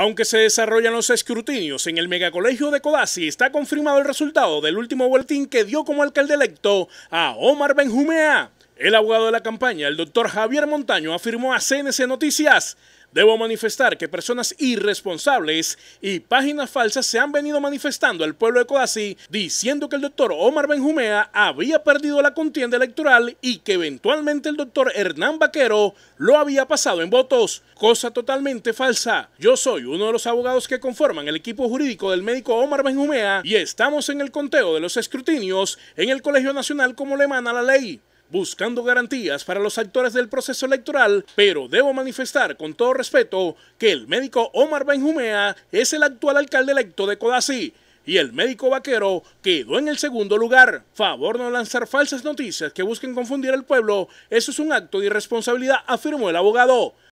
Aunque se desarrollan los escrutinios en el megacolegio de Codazzi, está confirmado el resultado del último boletín que dio como alcalde electo a Omar Benjumea. El abogado de la campaña, el doctor Javier Montaño, afirmó a CNC Noticias, debo manifestar que personas irresponsables y páginas falsas se han venido manifestando al pueblo de Codazzi diciendo que el doctor Omar Benjumea había perdido la contienda electoral y que eventualmente el doctor Hernán Vaquero lo había pasado en votos, cosa totalmente falsa. Yo soy uno de los abogados que conforman el equipo jurídico del médico Omar Benjumea y estamos en el conteo de los escrutinios en el Colegio Nacional como le emana la ley buscando garantías para los actores del proceso electoral, pero debo manifestar con todo respeto que el médico Omar Benjumea es el actual alcalde electo de Codazzi y el médico vaquero quedó en el segundo lugar. Favor no lanzar falsas noticias que busquen confundir al pueblo, eso es un acto de irresponsabilidad, afirmó el abogado.